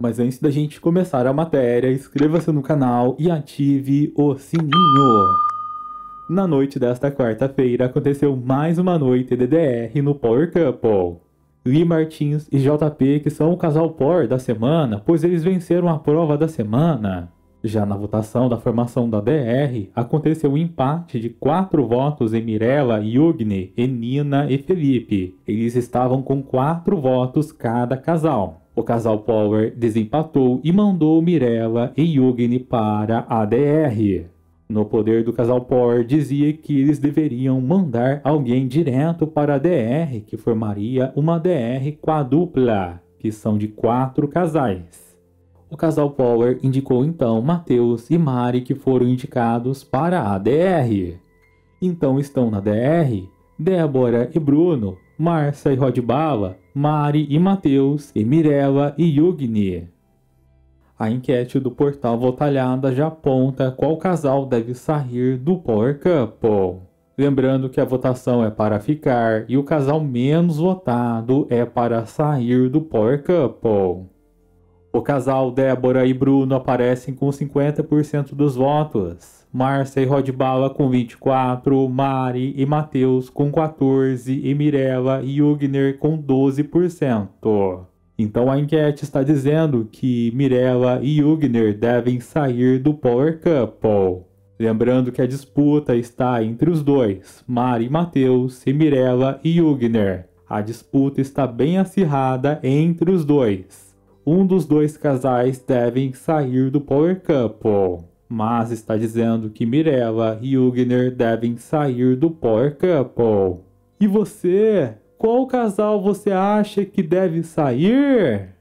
Mas antes da gente começar a matéria, inscreva-se no canal e ative o sininho. Na noite desta quarta-feira aconteceu mais uma noite DDR no Power Couple. Lee Martins e JP que são o casal Power da semana, pois eles venceram a prova da semana. Já na votação da formação da DR, aconteceu o um empate de quatro votos em Mirella, Yugne, Enina e Felipe. Eles estavam com quatro votos cada casal. O casal Power desempatou e mandou Mirella e Yugni para a DR. No poder do casal Power dizia que eles deveriam mandar alguém direto para a DR, que formaria uma DR quadrupla, que são de quatro casais. O casal Power indicou então Matheus e Mari que foram indicados para a DR. Então estão na DR Débora e Bruno, Marcia e Rodbala, Mari e Matheus, e Mirella e Yugni. A enquete do portal Votalhada já aponta qual casal deve sair do Power Couple. Lembrando que a votação é para ficar e o casal menos votado é para sair do Power Couple. O casal Débora e Bruno aparecem com 50% dos votos. Márcia e Rodbala com 24, Mari e Matheus com 14 e Mirella e Ugner com 12%. Então a enquete está dizendo que Mirella e Ugner devem sair do Power Couple. Lembrando que a disputa está entre os dois, Mari e Matheus e Mirella e Ugner. A disputa está bem acirrada entre os dois um dos dois casais devem sair do Power Couple. Mas está dizendo que Mirella e Hugner devem sair do Power Couple. E você? Qual casal você acha que deve sair?